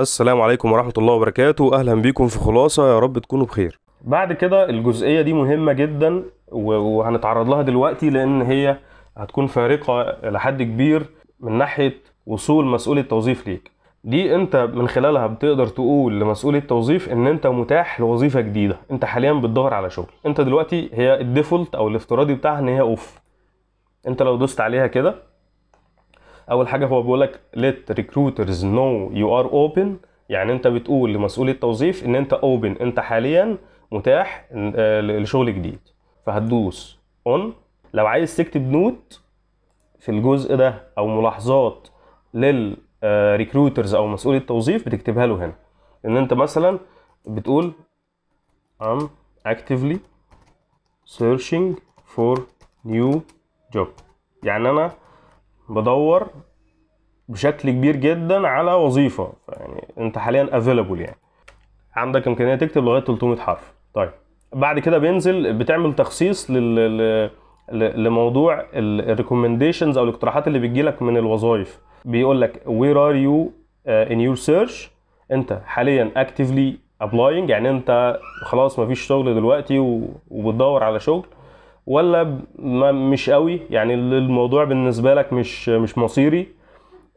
السلام عليكم ورحمة الله وبركاته أهلا بيكم في خلاصة يا رب تكونوا بخير بعد كده الجزئية دي مهمة جدا وهنتعرض لها دلوقتي لأن هي هتكون فارقة لحد كبير من ناحية وصول مسؤول التوظيف ليك دي انت من خلالها بتقدر تقول لمسؤول التوظيف ان انت متاح لوظيفه جديده انت حاليا بتدور على شغل انت دلوقتي هي الديفولت او الافتراضي بتاعها ان هي اوف انت لو دوست عليها كده اول حاجه هو بيقول لك let recruiters know you are open يعني انت بتقول لمسؤول التوظيف ان انت open انت حاليا متاح آه، لشغل جديد فهتدوس on لو عايز تكتب نوت في الجزء ده او ملاحظات لل ريكروترز آه، او مسؤول التوظيف بتكتبها له هنا ان انت مثلا بتقول I'm actively searching for new job يعني انا بدور بشكل كبير جدا على وظيفه يعني انت حاليا افيلابل يعني عندك امكانيه تكتب لغايه 300 حرف طيب بعد كده بينزل بتعمل تخصيص لل لموضوع الريكومنديشنز او الاقتراحات اللي بتجي لك من الوظائف بيقول لك وير ار يو ان يور سيرش انت حاليا اكتفلي ابلاينج يعني انت خلاص مفيش شغل دلوقتي وبتدور على شغل ولا ما مش قوي يعني الموضوع بالنسبه لك مش مش مصيري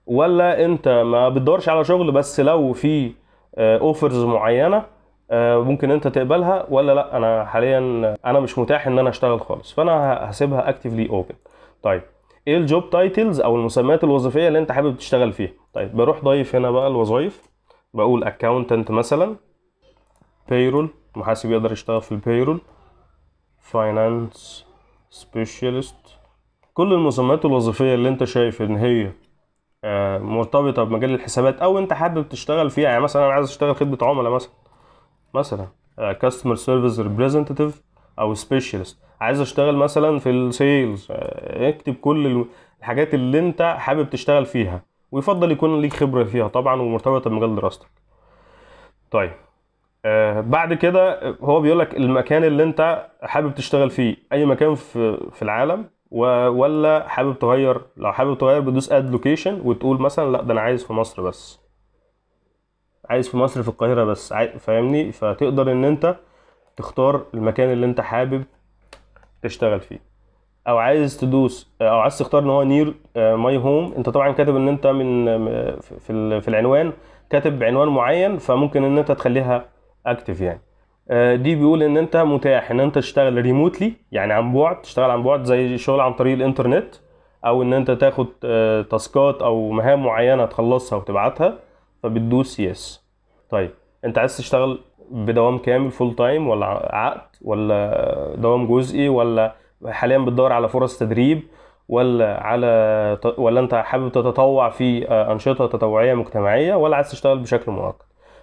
ولا انت ما بتدورش على شغل بس لو في اوفرز آه، معينه آه، ممكن انت تقبلها ولا لا انا حاليا انا مش متاح ان انا اشتغل خالص فانا هسيبها اكتفلي اوبن طيب ايه الجوب تايتلز او المسميات الوظيفيه اللي انت حابب تشتغل فيها طيب بروح ضايف هنا بقى الوظائف بقول اكاونتنت مثلا payroll محاسب يقدر يشتغل في البيرول فاينانس سبيشالست كل المسميات الوظيفيه اللي انت شايف ان هي آه، مرتبطه بمجال الحسابات او انت حابب تشتغل فيها يعني مثلا انا عايز اشتغل خدمه عملاء مثلا مثلا كاستمر سيرفيس ريبريزنتيف او سبيشالست عايز اشتغل مثلا في السيلز آه، اكتب كل الحاجات اللي انت حابب تشتغل فيها ويفضل يكون ليك خبره فيها طبعا ومرتبطه بمجال دراستك طيب آه بعد كده هو بيقول لك المكان اللي انت حابب تشتغل فيه اي مكان في في العالم ولا حابب تغير لو حابب تغير بتدوس اد لوكيشن وتقول مثلا لا ده انا عايز في مصر بس عايز في مصر في القاهره بس فاهمني فتقدر ان انت تختار المكان اللي انت حابب تشتغل فيه او عايز تدوس او عايز تختار ان هو نير ماي هوم انت طبعا كاتب ان انت من في العنوان كاتب عنوان معين فممكن ان انت تخليها اكتف يعني آه، دي بيقول ان انت متاح ان انت تشتغل ريموتلي يعني عن بعد تشتغل عن بعد زي شغل عن طريق الانترنت او ان انت تاخد آه، تاسكات او مهام معينه تخلصها وتبعتها فبتدوس يس طيب انت عايز تشتغل بدوام كامل فول تايم ولا عقد ولا دوام جزئي ولا حاليا بتدور على فرص تدريب ولا على ولا انت حابب تتطوع في آه، انشطه تطوعيه مجتمعيه ولا عايز تشتغل بشكل مؤقت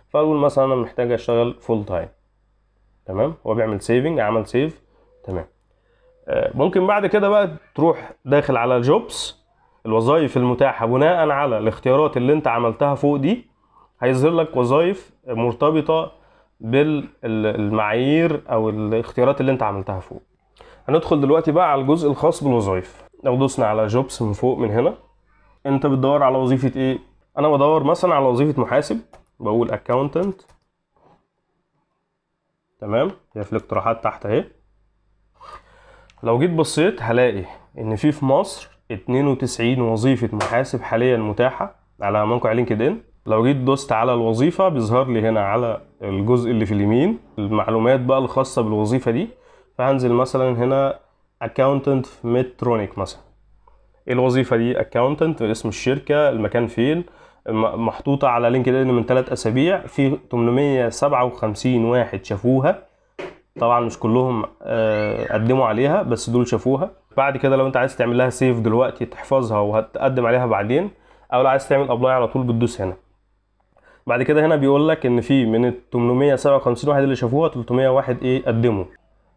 فاقول مثلا انا محتاج اشتغل فول تايم تمام هو بيعمل سيفنج عمل سيف تمام آه، ممكن بعد كده بقى تروح داخل على جوبس الوظائف المتاحه بناء على الاختيارات اللي انت عملتها فوق دي هيظهر لك وظائف مرتبطه بالمعايير او الاختيارات اللي انت عملتها فوق هندخل دلوقتي بقى على الجزء الخاص بالوظائف لو دوسنا على جوبس من فوق من هنا انت بتدور على وظيفه ايه انا بدور مثلا على وظيفه محاسب بقول اكاونتنت تمام هي في الاقتراحات تحت اهي لو جيت بصيت هلاقي ان في في مصر 92 وظيفه محاسب حاليا متاحه على موقع لينكد ان لو جيت دوست على الوظيفه بيظهر لي هنا على الجزء اللي في اليمين المعلومات بقى الخاصه بالوظيفه دي فهنزل مثلا هنا اكاونتنت في مترونيك مثلا إيه الوظيفه دي اكاونتنت اسم الشركه المكان فين محطوطه على لينكد ان من ثلاث اسابيع في 857 واحد شافوها طبعا مش كلهم آه، قدموا عليها بس دول شافوها بعد كده لو انت عايز تعمل لها سيف دلوقتي تحفظها وهتقدم عليها بعدين او لو عايز تعمل ابلاي على طول بتدوس هنا بعد كده هنا بيقول لك ان في من 857 واحد اللي شافوها 301 ايه قدموا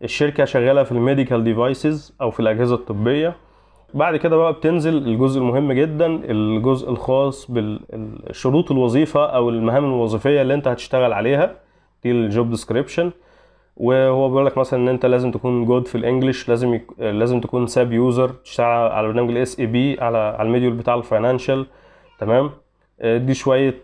الشركه شغاله في الميديكال ديفايسز او في الاجهزه الطبيه بعد كده بقى بتنزل الجزء المهم جدا الجزء الخاص بالشروط الوظيفه او المهام الوظيفيه اللي انت هتشتغل عليها دي الجوب ديسكريبشن وهو بيقول لك مثلا ان انت لازم تكون جود في الانجليش لازم يك... لازم تكون ساب يوزر تشتغل على برنامج الاس اي بي على على الميديول بتاع الفاينانشال تمام آه، دي شويه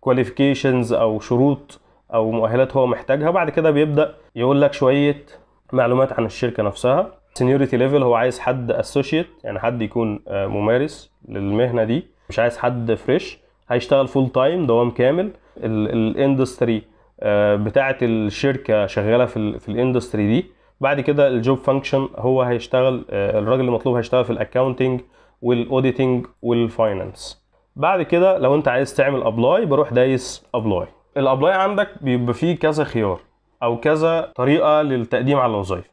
كواليفيكيشنز آه، او شروط او مؤهلات هو محتاجها بعد كده بيبدا يقول لك شويه معلومات عن الشركه نفسها سينيوريتي ليفل هو عايز حد اسوشيت يعني حد يكون آه، ممارس للمهنه دي مش عايز حد فريش هيشتغل فول تايم دوام كامل الاندستري آه، بتاعه الشركه شغاله في في الاندستري دي بعد كده الجوب فانكشن هو هيشتغل آه، الراجل اللي مطلوب هيشتغل في الاكاونتنج والاوديتنج والفاينانس بعد كده لو انت عايز تعمل ابلاي بروح دايس ابلاي الابلاي عندك بيبقى فيه كذا خيار او كذا طريقه للتقديم على الوظائف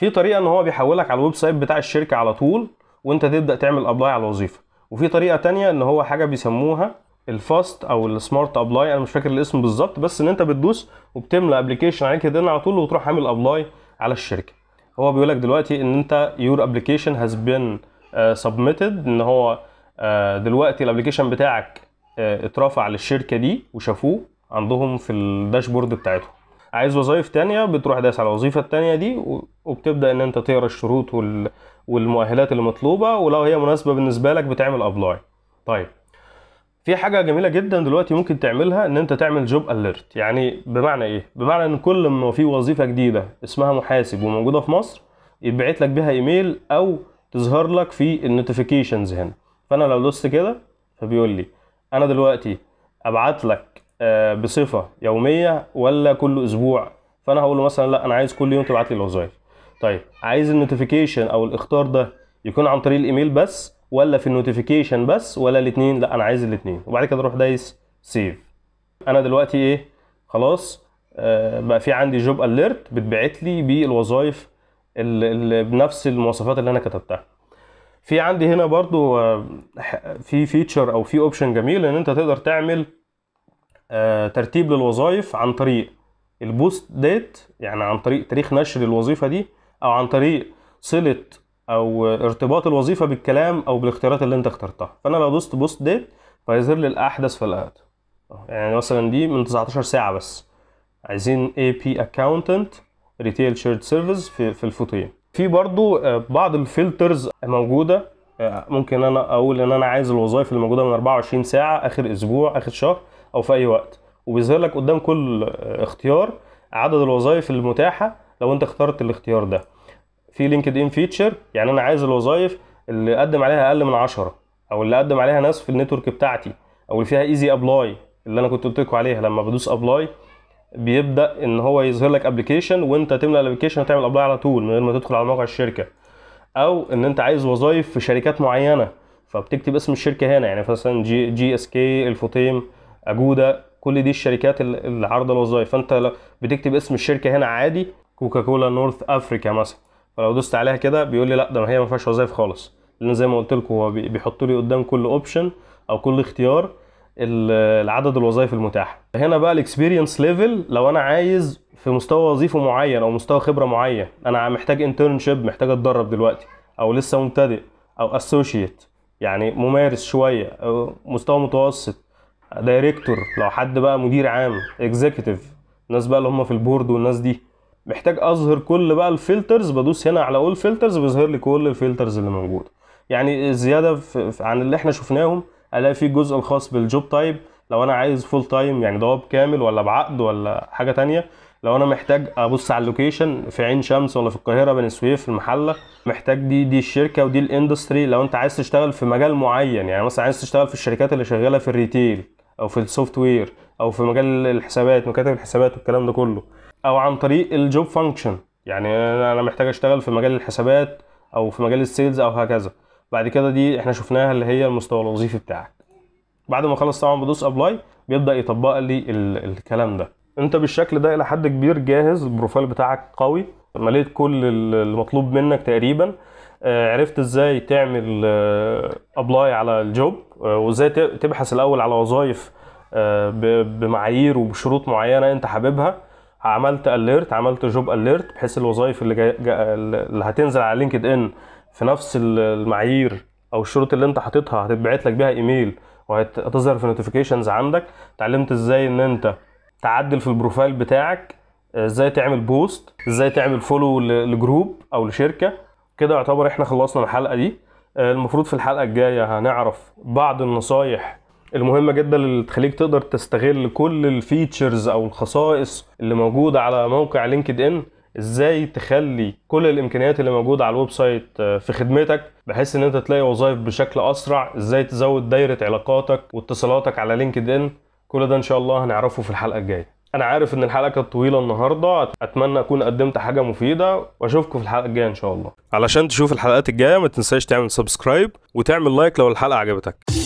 في طريقه ان هو بيحولك على الويب سايت بتاع الشركه على طول وانت تبدا تعمل ابلاي على الوظيفه وفي طريقه تانية ان هو حاجه بيسموها الفاست او السمارت ابلاي انا مش فاكر الاسم بالظبط بس ان انت بتدوس وبتملى ابلكيشن عليك كده على طول وتروح عامل ابلاي على الشركه هو بيقول لك دلوقتي ان انت يور ابلكيشن هاز بين سبميتد ان هو uh, دلوقتي الابلكيشن بتاعك uh, اترفع للشركه دي وشافوه عندهم في الداشبورد بتاعتهم عايز وظائف تانية بتروح داس على الوظيفة التانية دي وبتبدأ ان انت تقرا الشروط وال... والمؤهلات المطلوبة ولو هي مناسبة بالنسبة لك بتعمل ابلاي طيب في حاجة جميلة جدا دلوقتي ممكن تعملها ان انت تعمل جوب اليرت يعني بمعنى ايه بمعنى ان كل ما في وظيفة جديدة اسمها محاسب وموجودة في مصر يتبعت لك بها ايميل او تظهر لك في النوتيفيكيشنز هنا فانا لو دوست كده فبيقول لي انا دلوقتي ابعت لك آه، بصفه يوميه ولا كل اسبوع فانا هقول له مثلا لا انا عايز كل يوم تبعت لي الوظائف طيب عايز النوتيفيكيشن او الاختار ده يكون عن طريق الايميل بس ولا في النوتيفيكيشن بس ولا الاثنين لا انا عايز الاثنين وبعد كده اروح دايس سيف انا دلوقتي ايه خلاص آه بقى في عندي جوب اليرت بتبعت لي بالوظائف اللي بنفس المواصفات اللي انا كتبتها في عندي هنا برضو آه في فيتشر او في اوبشن جميل ان انت تقدر تعمل آه، ترتيب للوظائف عن طريق البوست ديت يعني عن طريق تاريخ نشر الوظيفه دي او عن طريق صله او ارتباط الوظيفه بالكلام او بالاختيارات اللي انت اخترتها فانا لو دوست بوست ديت فيظهر لي الاحدث الاد يعني مثلا دي من 19 ساعه بس عايزين اي بي اكاونتنت ريتيل شيرد سيرفيس في في الفوتين في برضو آه، بعض الفلترز موجوده آه، ممكن انا اقول ان انا عايز الوظائف اللي موجوده من 24 ساعه اخر اسبوع اخر شهر او في اي وقت وبيظهر لك قدام كل اختيار عدد الوظائف المتاحه لو انت اخترت الاختيار ده في لينكد ان فيتشر يعني انا عايز الوظائف اللي اقدم عليها اقل من 10 او اللي اقدم عليها ناس في النتورك بتاعتي او اللي فيها ايزي ابلاي اللي انا كنت قلت لكم عليها لما بدوس ابلاي بيبدا ان هو يظهر لك ابلكيشن وانت تملى الابلكيشن وتعمل ابلاي على طول من غير ما تدخل على موقع الشركه او ان انت عايز وظائف في شركات معينه فبتكتب اسم الشركه هنا يعني مثلا جي, جي اس كي الفوتيم اجودا كل دي الشركات اللي عارضه الوظائف فانت لو بتكتب اسم الشركه هنا عادي كوكاكولا نورث افريكا مثلا فلو دوست عليها كده بيقول لي لا ده هي ما فيهاش وظائف خالص لان زي ما قلت لكم هو بيحط لي قدام كل اوبشن او كل اختيار العدد الوظائف المتاحه هنا بقى الاكسبيرينس ليفل لو انا عايز في مستوى وظيفي معين او مستوى خبره معين انا محتاج انترنشيب محتاج اتدرب دلوقتي او لسه مبتدئ او اسوشيت يعني ممارس شويه او مستوى متوسط دايركتور لو حد بقى مدير عام اكزيكتيف الناس بقى اللي هم في البورد والناس دي محتاج اظهر كل بقى الفلترز بدوس هنا على اول فلترز بيظهر لي كل الفلترز اللي موجوده يعني زياده عن اللي احنا شفناهم الاقي في الجزء الخاص بالجوب تايب لو انا عايز فول تايم يعني دواب كامل ولا بعقد ولا حاجه تانية لو انا محتاج ابص على اللوكيشن في عين شمس ولا في القاهره بني سويف المحله محتاج دي دي الشركه ودي الاندستري لو انت عايز تشتغل في مجال معين يعني مثلا عايز تشتغل في الشركات اللي شغاله في الريتيل او في السوفت وير او في مجال الحسابات مكاتب الحسابات والكلام ده كله او عن طريق الجوب فانكشن يعني انا محتاج اشتغل في مجال الحسابات او في مجال السيلز او هكذا بعد كده دي احنا شفناها اللي هي المستوى الوظيفي بتاعك بعد ما خلص طبعا بدوس ابلاي بيبدا يطبق لي الكلام ده انت بالشكل ده الى حد كبير جاهز البروفايل بتاعك قوي مليت كل المطلوب منك تقريبا آه، عرفت ازاي تعمل ابلاي آه، على الجوب آه، وازاي تبحث الاول على وظائف بمعايير وبشروط معينه انت حاببها عملت اليرت عملت جوب اليرت بحيث الوظائف اللي, جاي اللي هتنزل على لينكد ان في نفس المعايير او الشروط اللي انت حاططها هتتبعت لك بيها ايميل وهتظهر في نوتيفيكيشنز عندك اتعلمت ازاي ان انت تعدل في البروفايل بتاعك ازاي تعمل بوست ازاي تعمل فولو لجروب او لشركه كده يعتبر احنا خلصنا الحلقه دي آه، المفروض في الحلقه الجايه هنعرف بعض النصايح المهمة جدا اللي تخليك تقدر تستغل كل الفيتشرز او الخصائص اللي موجودة على موقع لينكد ان ازاي تخلي كل الامكانيات اللي موجوده على الويب سايت آه، في خدمتك بحيث ان انت تلاقي وظائف بشكل اسرع ازاي تزود دايره علاقاتك واتصالاتك على لينكد ان كل ده ان شاء الله هنعرفه في الحلقه الجايه انا عارف ان الحلقه كانت طويله النهارده اتمنى اكون قدمت حاجه مفيده واشوفكم في الحلقه الجايه ان شاء الله علشان تشوف الحلقات الجايه ما تنساش تعمل سبسكرايب وتعمل لايك لو الحلقه عجبتك